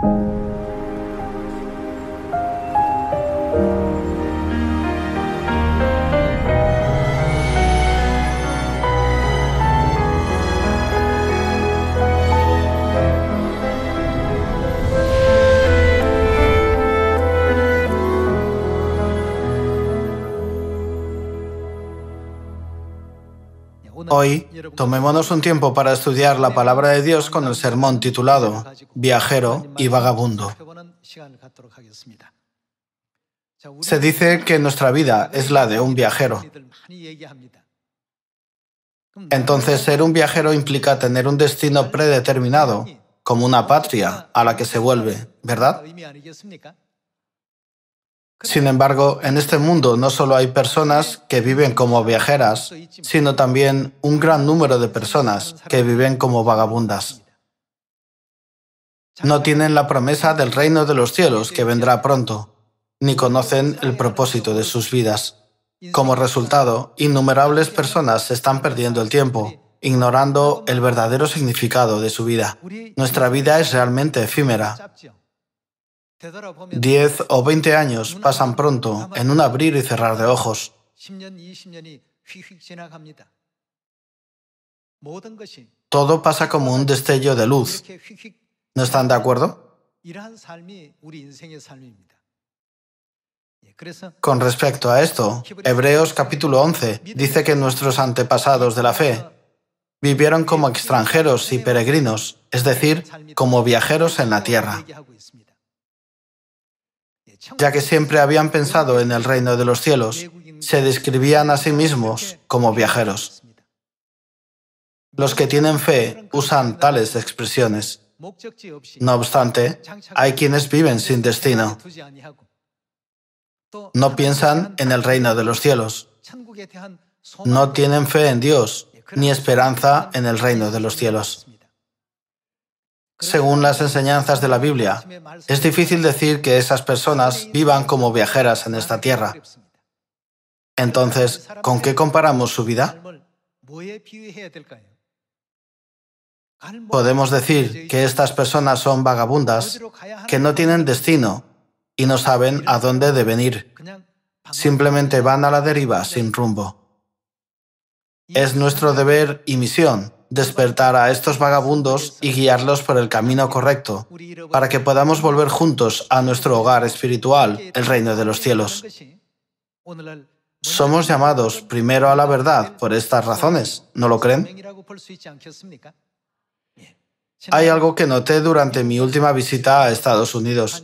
Thank you. Tomémonos un tiempo para estudiar la palabra de Dios con el sermón titulado Viajero y Vagabundo. Se dice que nuestra vida es la de un viajero. Entonces, ser un viajero implica tener un destino predeterminado, como una patria a la que se vuelve, ¿verdad? Sin embargo, en este mundo no solo hay personas que viven como viajeras, sino también un gran número de personas que viven como vagabundas. No tienen la promesa del reino de los cielos que vendrá pronto, ni conocen el propósito de sus vidas. Como resultado, innumerables personas están perdiendo el tiempo, ignorando el verdadero significado de su vida. Nuestra vida es realmente efímera. Diez o veinte años pasan pronto en un abrir y cerrar de ojos. Todo pasa como un destello de luz. ¿No están de acuerdo? Con respecto a esto, Hebreos capítulo 11 dice que nuestros antepasados de la fe vivieron como extranjeros y peregrinos, es decir, como viajeros en la tierra ya que siempre habían pensado en el reino de los cielos, se describían a sí mismos como viajeros. Los que tienen fe usan tales expresiones. No obstante, hay quienes viven sin destino. No piensan en el reino de los cielos. No tienen fe en Dios ni esperanza en el reino de los cielos según las enseñanzas de la Biblia. Es difícil decir que esas personas vivan como viajeras en esta tierra. Entonces, ¿con qué comparamos su vida? Podemos decir que estas personas son vagabundas, que no tienen destino y no saben a dónde deben ir. Simplemente van a la deriva sin rumbo. Es nuestro deber y misión despertar a estos vagabundos y guiarlos por el camino correcto, para que podamos volver juntos a nuestro hogar espiritual, el reino de los cielos. Somos llamados primero a la verdad por estas razones, ¿no lo creen? Hay algo que noté durante mi última visita a Estados Unidos.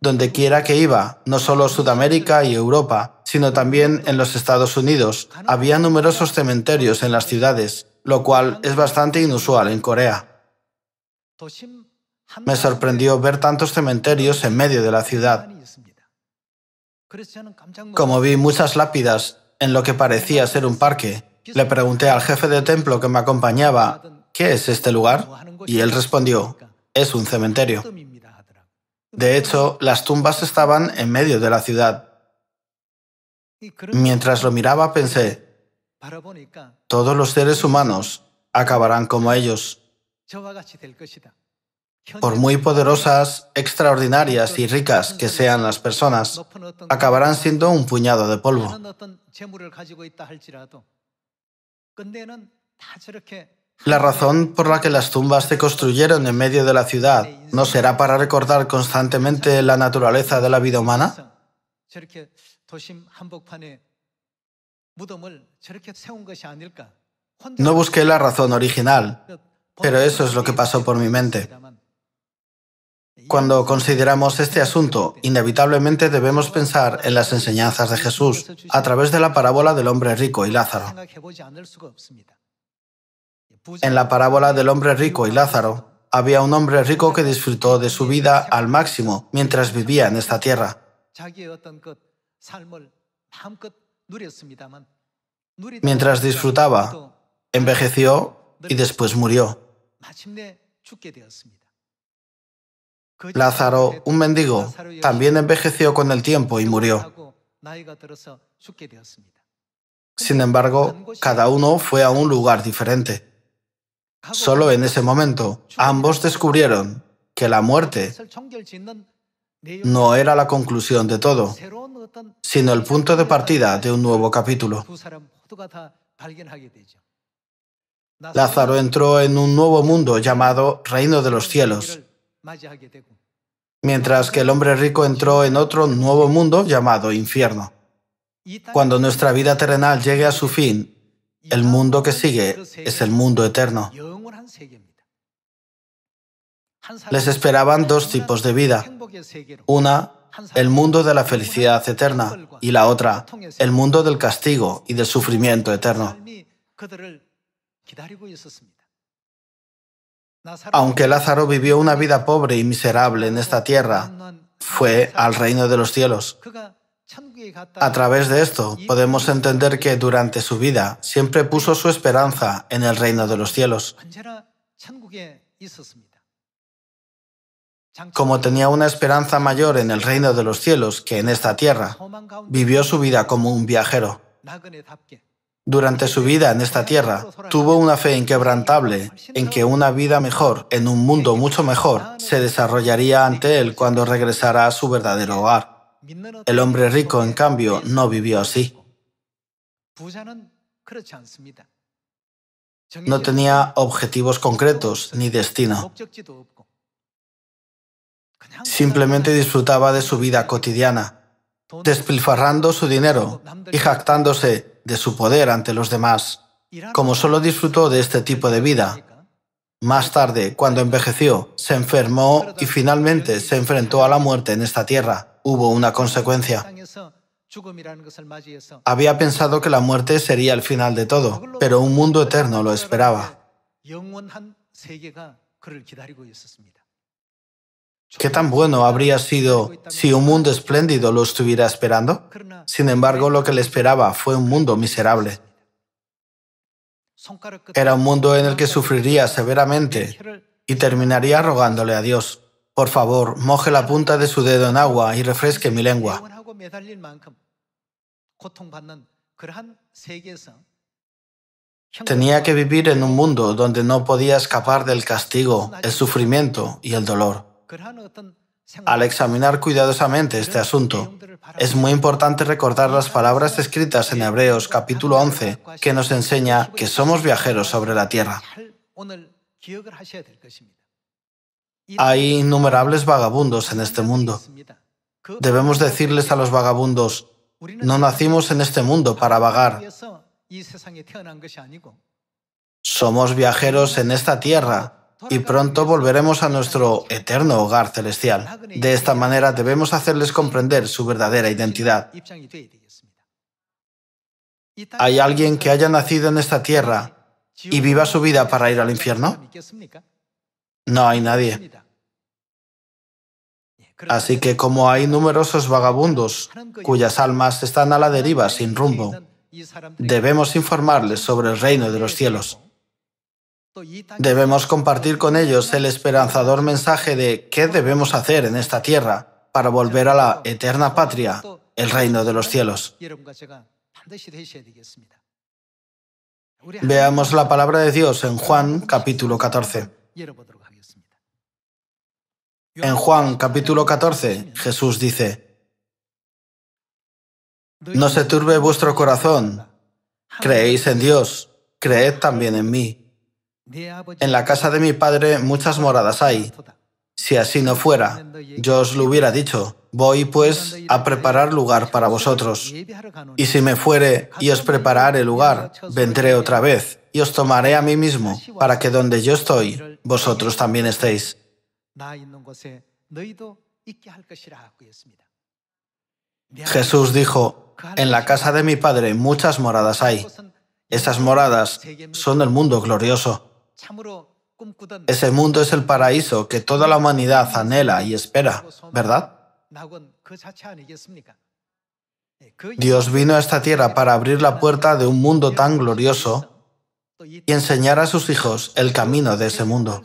Donde quiera que iba, no solo Sudamérica y Europa, sino también en los Estados Unidos, había numerosos cementerios en las ciudades lo cual es bastante inusual en Corea. Me sorprendió ver tantos cementerios en medio de la ciudad. Como vi muchas lápidas en lo que parecía ser un parque, le pregunté al jefe de templo que me acompañaba, ¿qué es este lugar? Y él respondió, es un cementerio. De hecho, las tumbas estaban en medio de la ciudad. Mientras lo miraba pensé, todos los seres humanos acabarán como ellos. Por muy poderosas, extraordinarias y ricas que sean las personas, acabarán siendo un puñado de polvo. La razón por la que las tumbas se construyeron en medio de la ciudad no será para recordar constantemente la naturaleza de la vida humana. No busqué la razón original, pero eso es lo que pasó por mi mente. Cuando consideramos este asunto, inevitablemente debemos pensar en las enseñanzas de Jesús a través de la parábola del hombre rico y Lázaro. En la parábola del hombre rico y Lázaro, había un hombre rico que disfrutó de su vida al máximo mientras vivía en esta tierra. Mientras disfrutaba, envejeció y después murió. Lázaro, un mendigo, también envejeció con el tiempo y murió. Sin embargo, cada uno fue a un lugar diferente. Solo en ese momento, ambos descubrieron que la muerte no era la conclusión de todo, sino el punto de partida de un nuevo pues, capítulo. Pues, Lázaro entró en un nuevo mundo llamado Reino de los Cielos, mientras que el hombre rico entró en otro nuevo mundo llamado Infierno. Cuando nuestra vida terrenal llegue a su fin, el mundo que sigue es el mundo eterno les esperaban dos tipos de vida. Una, el mundo de la felicidad eterna, y la otra, el mundo del castigo y del sufrimiento eterno. Aunque Lázaro vivió una vida pobre y miserable en esta tierra, fue al reino de los cielos. A través de esto podemos entender que durante su vida siempre puso su esperanza en el reino de los cielos. Como tenía una esperanza mayor en el reino de los cielos que en esta tierra, vivió su vida como un viajero. Durante su vida en esta tierra, tuvo una fe inquebrantable en que una vida mejor, en un mundo mucho mejor, se desarrollaría ante él cuando regresara a su verdadero hogar. El hombre rico, en cambio, no vivió así. No tenía objetivos concretos ni destino. Simplemente disfrutaba de su vida cotidiana, despilfarrando su dinero y jactándose de su poder ante los demás. Como solo disfrutó de este tipo de vida, más tarde, cuando envejeció, se enfermó y finalmente se enfrentó a la muerte en esta tierra. Hubo una consecuencia. Había pensado que la muerte sería el final de todo, pero un mundo eterno lo esperaba. ¿Qué tan bueno habría sido si un mundo espléndido lo estuviera esperando? Sin embargo, lo que le esperaba fue un mundo miserable. Era un mundo en el que sufriría severamente y terminaría rogándole a Dios, por favor, moje la punta de su dedo en agua y refresque mi lengua. Tenía que vivir en un mundo donde no podía escapar del castigo, el sufrimiento y el dolor. Al examinar cuidadosamente este asunto, es muy importante recordar las palabras escritas en Hebreos capítulo 11 que nos enseña que somos viajeros sobre la tierra. Hay innumerables vagabundos en este mundo. Debemos decirles a los vagabundos, no nacimos en este mundo para vagar. Somos viajeros en esta tierra y pronto volveremos a nuestro eterno hogar celestial. De esta manera debemos hacerles comprender su verdadera identidad. ¿Hay alguien que haya nacido en esta tierra y viva su vida para ir al infierno? No hay nadie. Así que como hay numerosos vagabundos cuyas almas están a la deriva sin rumbo, debemos informarles sobre el reino de los cielos. Debemos compartir con ellos el esperanzador mensaje de qué debemos hacer en esta tierra para volver a la eterna patria, el reino de los cielos. Veamos la palabra de Dios en Juan capítulo 14. En Juan capítulo 14, Jesús dice, No se turbe vuestro corazón, creéis en Dios, creed también en mí. En la casa de mi padre muchas moradas hay. Si así no fuera, yo os lo hubiera dicho, voy pues a preparar lugar para vosotros. Y si me fuere y os prepararé lugar, vendré otra vez y os tomaré a mí mismo, para que donde yo estoy, vosotros también estéis. Jesús dijo, en la casa de mi Padre muchas moradas hay. Esas moradas son el mundo glorioso. Ese mundo es el paraíso que toda la humanidad anhela y espera, ¿verdad? Dios vino a esta tierra para abrir la puerta de un mundo tan glorioso y enseñar a sus hijos el camino de ese mundo.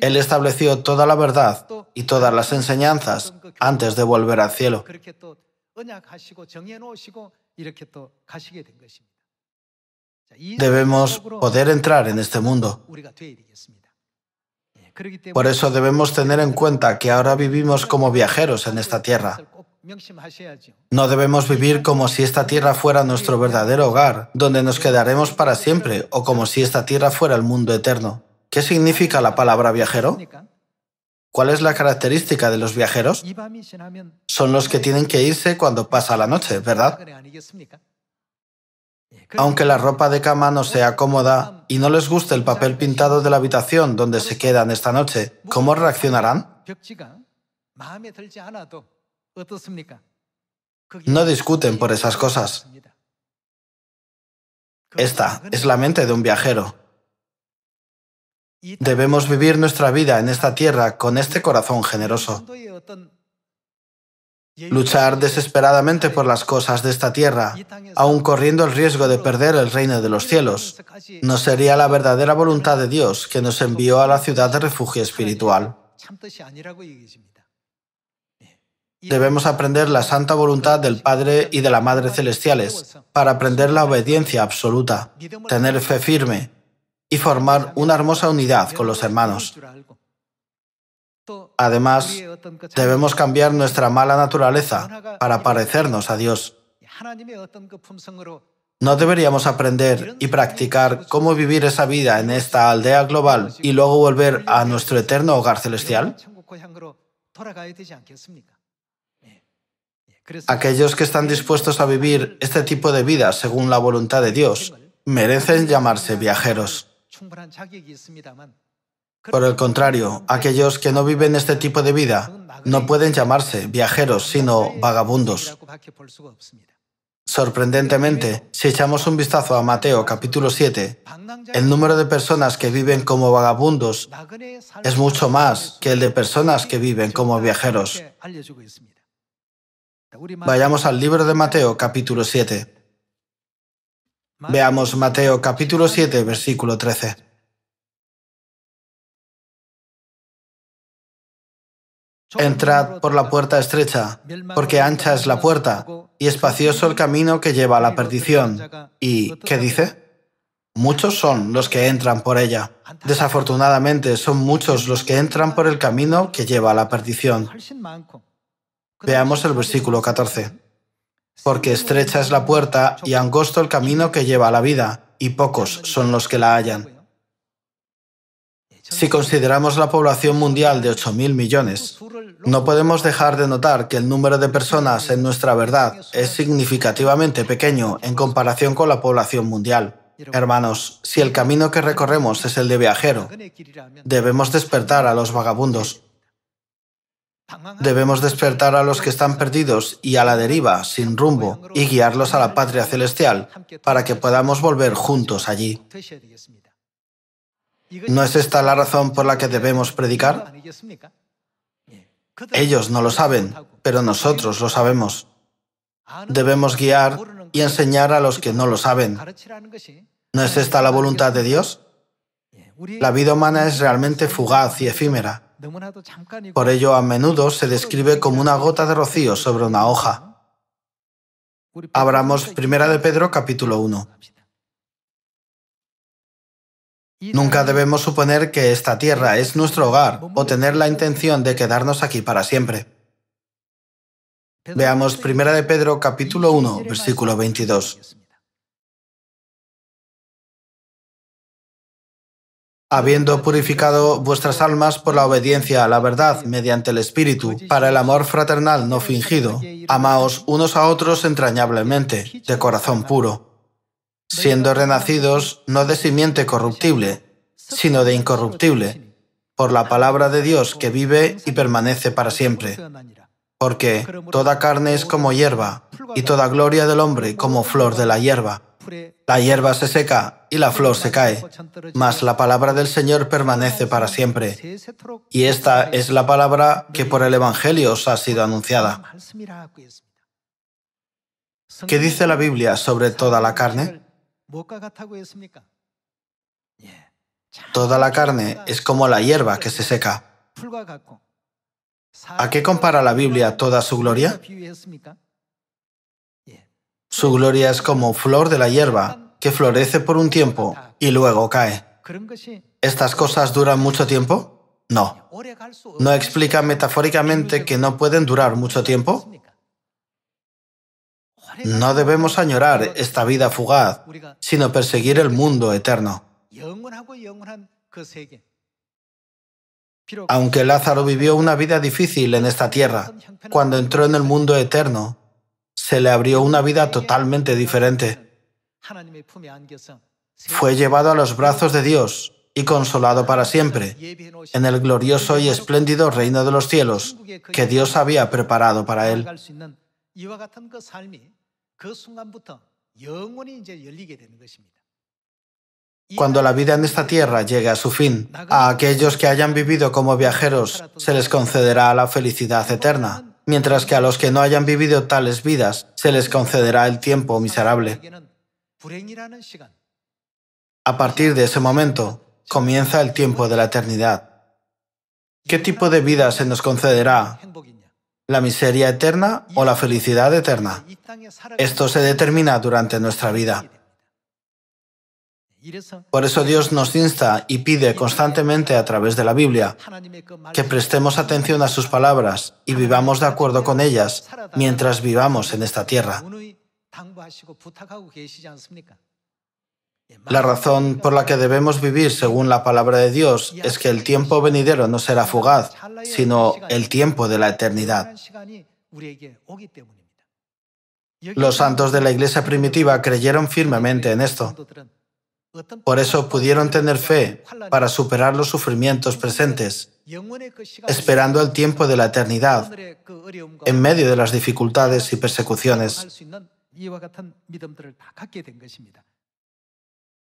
Él estableció toda la verdad y todas las enseñanzas antes de volver al cielo debemos poder entrar en este mundo. Por eso debemos tener en cuenta que ahora vivimos como viajeros en esta tierra. No debemos vivir como si esta tierra fuera nuestro verdadero hogar, donde nos quedaremos para siempre, o como si esta tierra fuera el mundo eterno. ¿Qué significa la palabra viajero? ¿Cuál es la característica de los viajeros? Son los que tienen que irse cuando pasa la noche, ¿verdad? Aunque la ropa de cama no sea cómoda y no les guste el papel pintado de la habitación donde se quedan esta noche, ¿cómo reaccionarán? No discuten por esas cosas. Esta es la mente de un viajero. Debemos vivir nuestra vida en esta tierra con este corazón generoso luchar desesperadamente por las cosas de esta tierra, aun corriendo el riesgo de perder el reino de los cielos. No sería la verdadera voluntad de Dios que nos envió a la ciudad de refugio espiritual. Debemos aprender la santa voluntad del Padre y de la Madre Celestiales para aprender la obediencia absoluta, tener fe firme y formar una hermosa unidad con los hermanos. Además, debemos cambiar nuestra mala naturaleza para parecernos a Dios. ¿No deberíamos aprender y practicar cómo vivir esa vida en esta aldea global y luego volver a nuestro eterno hogar celestial? Aquellos que están dispuestos a vivir este tipo de vida según la voluntad de Dios merecen llamarse viajeros. Por el contrario, aquellos que no viven este tipo de vida no pueden llamarse viajeros, sino vagabundos. Sorprendentemente, si echamos un vistazo a Mateo capítulo 7, el número de personas que viven como vagabundos es mucho más que el de personas que viven como viajeros. Vayamos al libro de Mateo capítulo 7. Veamos Mateo capítulo 7, versículo 13. Entrad por la puerta estrecha, porque ancha es la puerta y espacioso el camino que lleva a la perdición. ¿Y qué dice? Muchos son los que entran por ella. Desafortunadamente son muchos los que entran por el camino que lleva a la perdición. Veamos el versículo 14. Porque estrecha es la puerta y angosto el camino que lleva a la vida, y pocos son los que la hallan. Si consideramos la población mundial de 8.000 millones, no podemos dejar de notar que el número de personas en nuestra verdad es significativamente pequeño en comparación con la población mundial. Hermanos, si el camino que recorremos es el de viajero, debemos despertar a los vagabundos. Debemos despertar a los que están perdidos y a la deriva, sin rumbo, y guiarlos a la patria celestial para que podamos volver juntos allí. ¿No es esta la razón por la que debemos predicar? Ellos no lo saben, pero nosotros lo sabemos. Debemos guiar y enseñar a los que no lo saben. ¿No es esta la voluntad de Dios? La vida humana es realmente fugaz y efímera. Por ello, a menudo se describe como una gota de rocío sobre una hoja. Abramos 1 de Pedro capítulo 1. Nunca debemos suponer que esta tierra es nuestro hogar o tener la intención de quedarnos aquí para siempre. Veamos 1 de Pedro capítulo 1, versículo 22. habiendo purificado vuestras almas por la obediencia a la verdad mediante el Espíritu, para el amor fraternal no fingido, amaos unos a otros entrañablemente, de corazón puro siendo renacidos no de simiente corruptible, sino de incorruptible, por la palabra de Dios que vive y permanece para siempre. Porque toda carne es como hierba, y toda gloria del hombre como flor de la hierba. La hierba se seca y la flor se cae, mas la palabra del Señor permanece para siempre. Y esta es la palabra que por el Evangelio os ha sido anunciada. ¿Qué dice la Biblia sobre toda la carne? Toda la carne es como la hierba que se seca. ¿A qué compara la Biblia toda su gloria? Su gloria es como flor de la hierba que florece por un tiempo y luego cae. ¿Estas cosas duran mucho tiempo? No. ¿No explica metafóricamente que no pueden durar mucho tiempo? No debemos añorar esta vida fugaz, sino perseguir el mundo eterno. Aunque Lázaro vivió una vida difícil en esta tierra, cuando entró en el mundo eterno, se le abrió una vida totalmente diferente. Fue llevado a los brazos de Dios y consolado para siempre, en el glorioso y espléndido reino de los cielos que Dios había preparado para él. Cuando la vida en esta tierra llegue a su fin, a aquellos que hayan vivido como viajeros se les concederá la felicidad eterna, mientras que a los que no hayan vivido tales vidas se les concederá el tiempo miserable. A partir de ese momento comienza el tiempo de la eternidad. ¿Qué tipo de vida se nos concederá la miseria eterna o la felicidad eterna. Esto se determina durante nuestra vida. Por eso Dios nos insta y pide constantemente a través de la Biblia que prestemos atención a sus palabras y vivamos de acuerdo con ellas mientras vivamos en esta tierra. La razón por la que debemos vivir según la palabra de Dios es que el tiempo venidero no será fugaz, sino el tiempo de la eternidad. Los santos de la iglesia primitiva creyeron firmemente en esto. Por eso pudieron tener fe para superar los sufrimientos presentes, esperando el tiempo de la eternidad, en medio de las dificultades y persecuciones.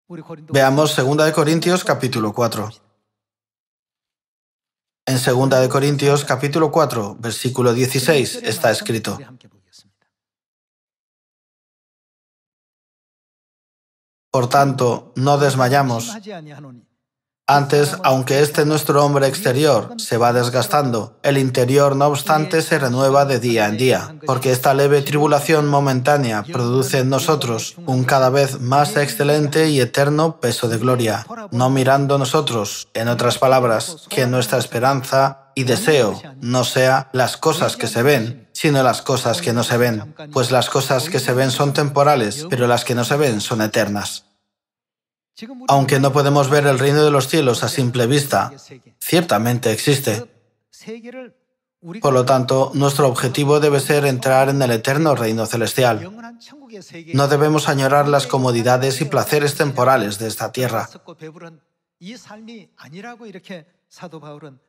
Veamos 2 Corintios capítulo 4. En 2 Corintios capítulo 4, versículo 16 está escrito. Por tanto, no desmayamos. Antes, aunque este nuestro hombre exterior se va desgastando, el interior no obstante se renueva de día en día, porque esta leve tribulación momentánea produce en nosotros un cada vez más excelente y eterno peso de gloria, no mirando nosotros, en otras palabras, que nuestra esperanza y deseo no sea las cosas que se ven, sino las cosas que no se ven, pues las cosas que se ven son temporales, pero las que no se ven son eternas. Aunque no podemos ver el reino de los cielos a simple vista, ciertamente existe. Por lo tanto, nuestro objetivo debe ser entrar en el eterno reino celestial. No debemos añorar las comodidades y placeres temporales de esta tierra.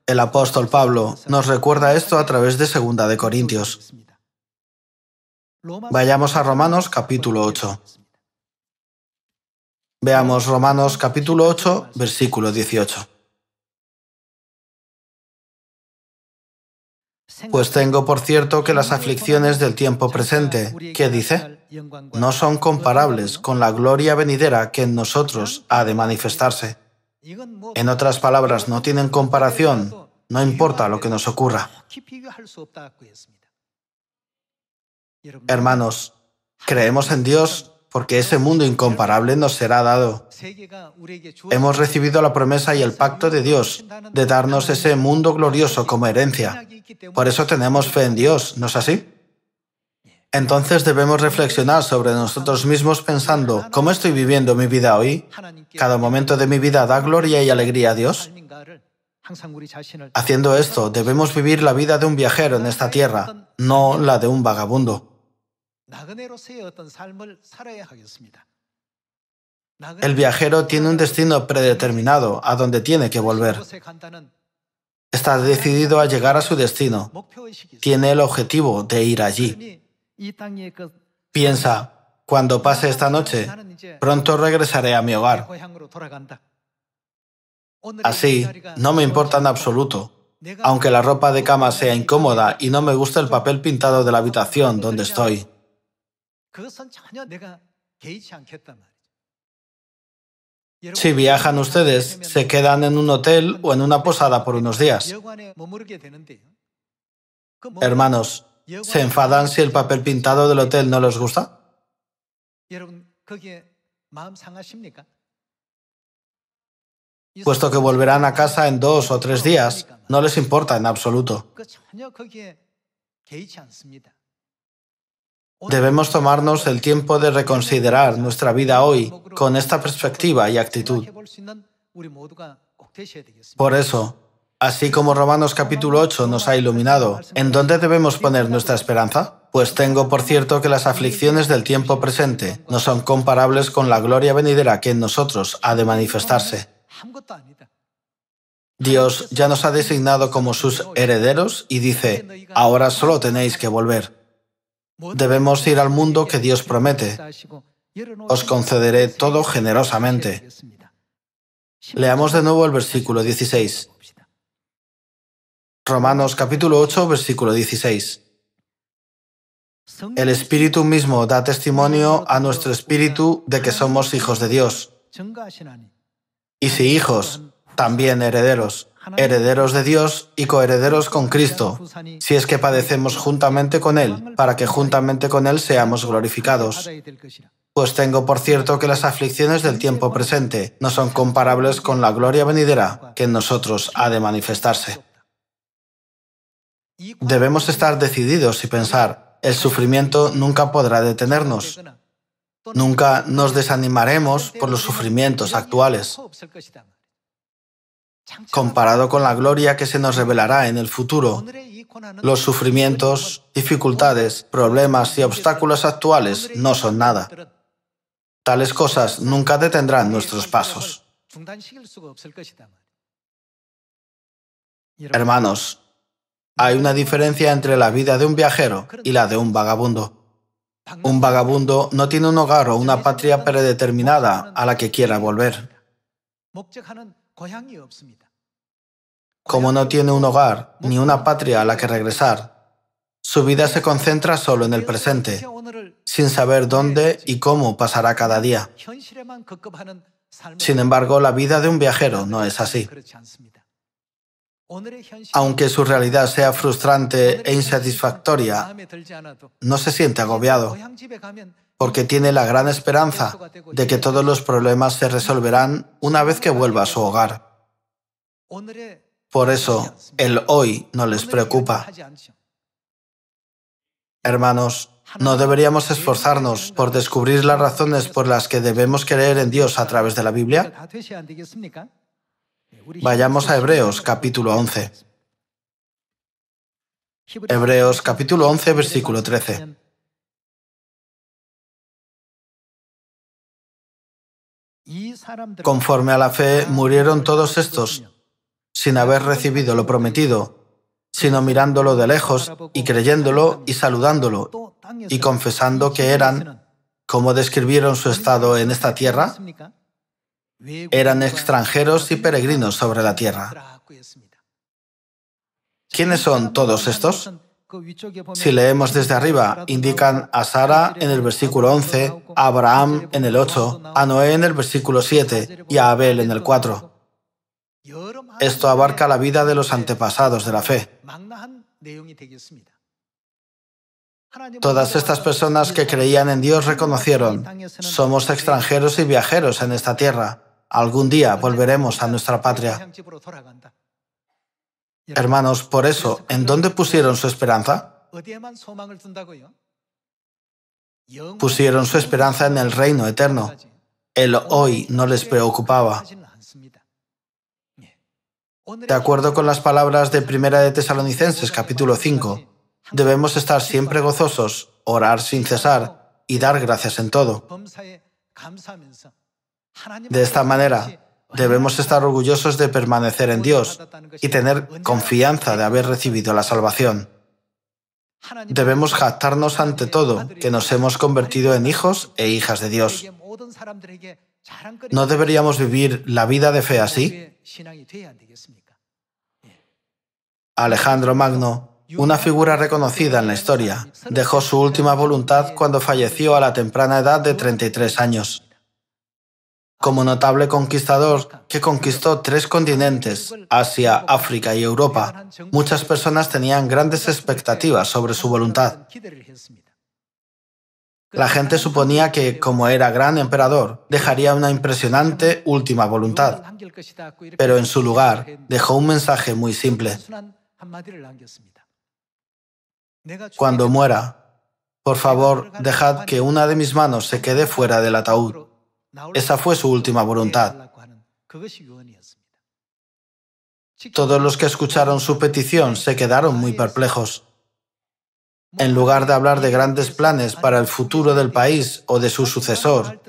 El apóstol Pablo nos recuerda esto a través de Segunda de Corintios. Vayamos a Romanos capítulo 8. Veamos Romanos capítulo 8, versículo 18. Pues tengo por cierto que las aflicciones del tiempo presente, ¿qué dice? No son comparables con la gloria venidera que en nosotros ha de manifestarse. En otras palabras, no tienen comparación, no importa lo que nos ocurra. Hermanos, creemos en Dios porque ese mundo incomparable nos será dado. Hemos recibido la promesa y el pacto de Dios de darnos ese mundo glorioso como herencia. Por eso tenemos fe en Dios, ¿no es así? Entonces debemos reflexionar sobre nosotros mismos pensando, ¿cómo estoy viviendo mi vida hoy? ¿Cada momento de mi vida da gloria y alegría a Dios? Haciendo esto, debemos vivir la vida de un viajero en esta tierra, no la de un vagabundo. El viajero tiene un destino predeterminado a donde tiene que volver. Está decidido a llegar a su destino. Tiene el objetivo de ir allí. Piensa, cuando pase esta noche, pronto regresaré a mi hogar. Así, no me importa en absoluto, aunque la ropa de cama sea incómoda y no me gusta el papel pintado de la habitación donde estoy. Si viajan ustedes, se quedan en un hotel o en una posada por unos días. Hermanos, ¿se enfadan si el papel pintado del hotel no les gusta? Puesto que volverán a casa en dos o tres días, no les importa en absoluto. Debemos tomarnos el tiempo de reconsiderar nuestra vida hoy con esta perspectiva y actitud. Por eso, así como Romanos capítulo 8 nos ha iluminado, ¿en dónde debemos poner nuestra esperanza? Pues tengo por cierto que las aflicciones del tiempo presente no son comparables con la gloria venidera que en nosotros ha de manifestarse. Dios ya nos ha designado como sus herederos y dice, ahora solo tenéis que volver debemos ir al mundo que Dios promete. Os concederé todo generosamente. Leamos de nuevo el versículo 16. Romanos capítulo 8, versículo 16. El Espíritu mismo da testimonio a nuestro Espíritu de que somos hijos de Dios. Y si hijos, también herederos herederos de Dios y coherederos con Cristo, si es que padecemos juntamente con Él, para que juntamente con Él seamos glorificados. Pues tengo por cierto que las aflicciones del tiempo presente no son comparables con la gloria venidera que en nosotros ha de manifestarse. Debemos estar decididos y pensar, el sufrimiento nunca podrá detenernos. Nunca nos desanimaremos por los sufrimientos actuales comparado con la gloria que se nos revelará en el futuro. Los sufrimientos, dificultades, problemas y obstáculos actuales no son nada. Tales cosas nunca detendrán nuestros pasos. Hermanos, hay una diferencia entre la vida de un viajero y la de un vagabundo. Un vagabundo no tiene un hogar o una patria predeterminada a la que quiera volver. Como no tiene un hogar ni una patria a la que regresar, su vida se concentra solo en el presente, sin saber dónde y cómo pasará cada día. Sin embargo, la vida de un viajero no es así. Aunque su realidad sea frustrante e insatisfactoria, no se siente agobiado porque tiene la gran esperanza de que todos los problemas se resolverán una vez que vuelva a su hogar. Por eso, el hoy no les preocupa. Hermanos, no deberíamos esforzarnos por descubrir las razones por las que debemos creer en Dios a través de la Biblia. Vayamos a Hebreos capítulo 11. Hebreos capítulo 11 versículo 13. Conforme a la fe murieron todos estos, sin haber recibido lo prometido, sino mirándolo de lejos y creyéndolo y saludándolo y confesando que eran, como describieron su estado en esta tierra, eran extranjeros y peregrinos sobre la tierra. ¿Quiénes son todos estos? Si leemos desde arriba, indican a Sara en el versículo 11, a Abraham en el 8, a Noé en el versículo 7 y a Abel en el 4. Esto abarca la vida de los antepasados de la fe. Todas estas personas que creían en Dios reconocieron, somos extranjeros y viajeros en esta tierra. Algún día volveremos a nuestra patria. Hermanos, por eso, ¿en dónde pusieron su esperanza? Pusieron su esperanza en el reino eterno. El hoy no les preocupaba. De acuerdo con las palabras de Primera de Tesalonicenses, capítulo 5, debemos estar siempre gozosos, orar sin cesar y dar gracias en todo. De esta manera, Debemos estar orgullosos de permanecer en Dios y tener confianza de haber recibido la salvación. Debemos jactarnos ante todo que nos hemos convertido en hijos e hijas de Dios. ¿No deberíamos vivir la vida de fe así? Alejandro Magno, una figura reconocida en la historia, dejó su última voluntad cuando falleció a la temprana edad de 33 años como notable conquistador que conquistó tres continentes, Asia, África y Europa, muchas personas tenían grandes expectativas sobre su voluntad. La gente suponía que, como era gran emperador, dejaría una impresionante última voluntad, pero en su lugar dejó un mensaje muy simple. Cuando muera, por favor, dejad que una de mis manos se quede fuera del ataúd. Esa fue su última voluntad. Todos los que escucharon su petición se quedaron muy perplejos. En lugar de hablar de grandes planes para el futuro del país o de su sucesor,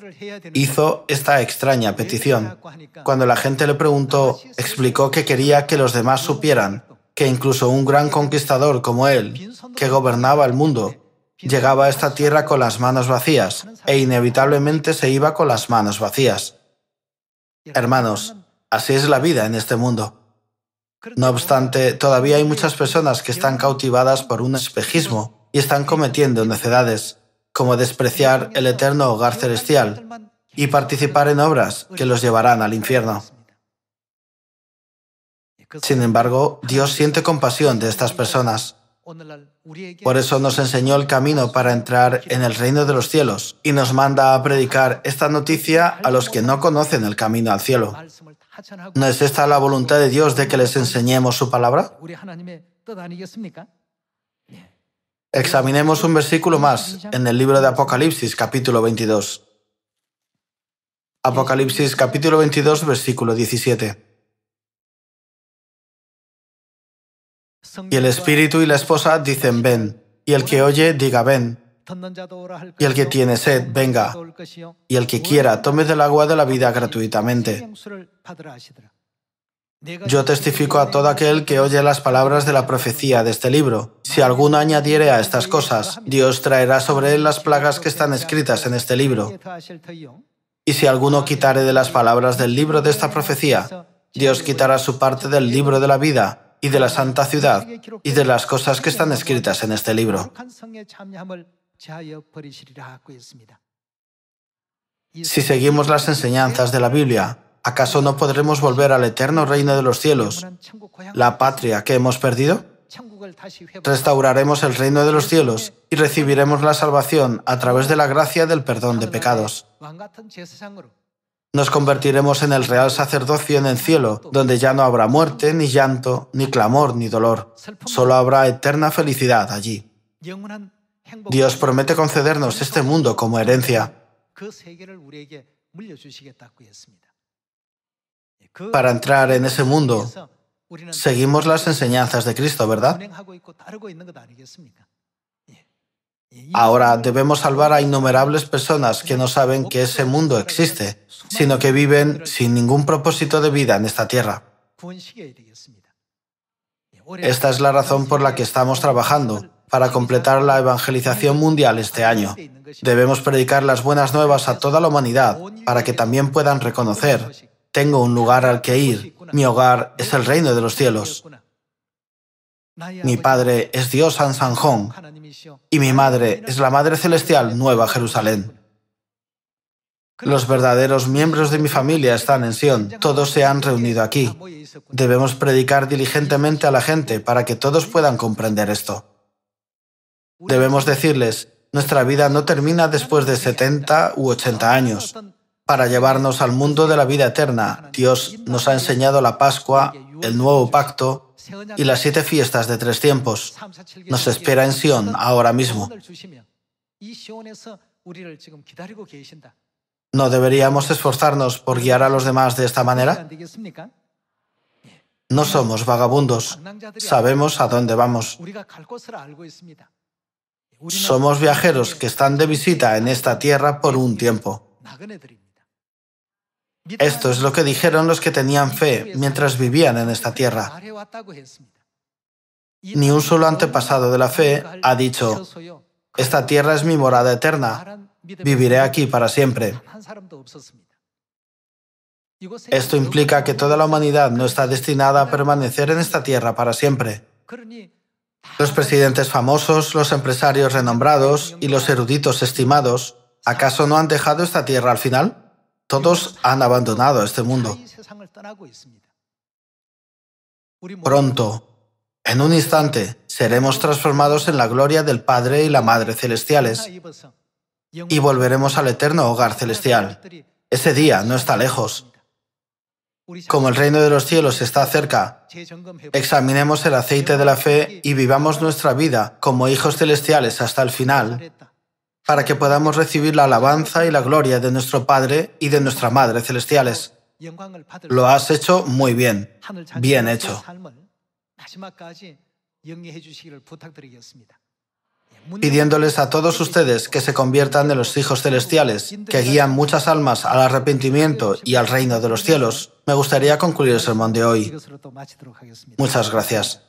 hizo esta extraña petición. Cuando la gente le preguntó, explicó que quería que los demás supieran que incluso un gran conquistador como él, que gobernaba el mundo, llegaba a esta tierra con las manos vacías e inevitablemente se iba con las manos vacías. Hermanos, así es la vida en este mundo. No obstante, todavía hay muchas personas que están cautivadas por un espejismo y están cometiendo necedades, como despreciar el eterno hogar celestial y participar en obras que los llevarán al infierno. Sin embargo, Dios siente compasión de estas personas por eso nos enseñó el camino para entrar en el reino de los cielos y nos manda a predicar esta noticia a los que no conocen el camino al cielo. ¿No es esta la voluntad de Dios de que les enseñemos su palabra? Examinemos un versículo más en el libro de Apocalipsis capítulo 22. Apocalipsis capítulo 22 versículo 17. Y el espíritu y la esposa dicen, ven. Y el que oye, diga, ven. Y el que tiene sed, venga. Y el que quiera, tome del agua de la vida gratuitamente. Yo testifico a todo aquel que oye las palabras de la profecía de este libro. Si alguno añadiere a estas cosas, Dios traerá sobre él las plagas que están escritas en este libro. Y si alguno quitare de las palabras del libro de esta profecía, Dios quitará su parte del libro de la vida y de la santa ciudad y de las cosas que están escritas en este libro. Si seguimos las enseñanzas de la Biblia, ¿acaso no podremos volver al eterno reino de los cielos, la patria que hemos perdido? Restauraremos el reino de los cielos y recibiremos la salvación a través de la gracia del perdón de pecados. Nos convertiremos en el real sacerdocio en el cielo, donde ya no habrá muerte, ni llanto, ni clamor, ni dolor. Solo habrá eterna felicidad allí. Dios promete concedernos este mundo como herencia. Para entrar en ese mundo, seguimos las enseñanzas de Cristo, ¿verdad? Ahora debemos salvar a innumerables personas que no saben que ese mundo existe, sino que viven sin ningún propósito de vida en esta tierra. Esta es la razón por la que estamos trabajando, para completar la evangelización mundial este año. Debemos predicar las buenas nuevas a toda la humanidad, para que también puedan reconocer, tengo un lugar al que ir, mi hogar es el reino de los cielos. Mi padre es Dios San Sanjón y mi madre es la Madre Celestial Nueva Jerusalén. Los verdaderos miembros de mi familia están en Sion, todos se han reunido aquí. Debemos predicar diligentemente a la gente para que todos puedan comprender esto. Debemos decirles, nuestra vida no termina después de 70 u 80 años. Para llevarnos al mundo de la vida eterna, Dios nos ha enseñado la Pascua el nuevo pacto y las siete fiestas de tres tiempos. Nos espera en Sion ahora mismo. ¿No deberíamos esforzarnos por guiar a los demás de esta manera? No somos vagabundos, sabemos a dónde vamos. Somos viajeros que están de visita en esta tierra por un tiempo. Esto es lo que dijeron los que tenían fe mientras vivían en esta tierra. Ni un solo antepasado de la fe ha dicho, esta tierra es mi morada eterna, viviré aquí para siempre. Esto implica que toda la humanidad no está destinada a permanecer en esta tierra para siempre. Los presidentes famosos, los empresarios renombrados y los eruditos estimados, ¿acaso no han dejado esta tierra al final? Todos han abandonado este mundo. Pronto, en un instante, seremos transformados en la gloria del Padre y la Madre celestiales y volveremos al eterno hogar celestial. Ese día no está lejos. Como el reino de los cielos está cerca, examinemos el aceite de la fe y vivamos nuestra vida como hijos celestiales hasta el final, para que podamos recibir la alabanza y la gloria de nuestro Padre y de nuestra Madre celestiales. Lo has hecho muy bien. Bien hecho. Pidiéndoles a todos ustedes que se conviertan en los hijos celestiales, que guían muchas almas al arrepentimiento y al reino de los cielos, me gustaría concluir el sermón de hoy. Muchas gracias.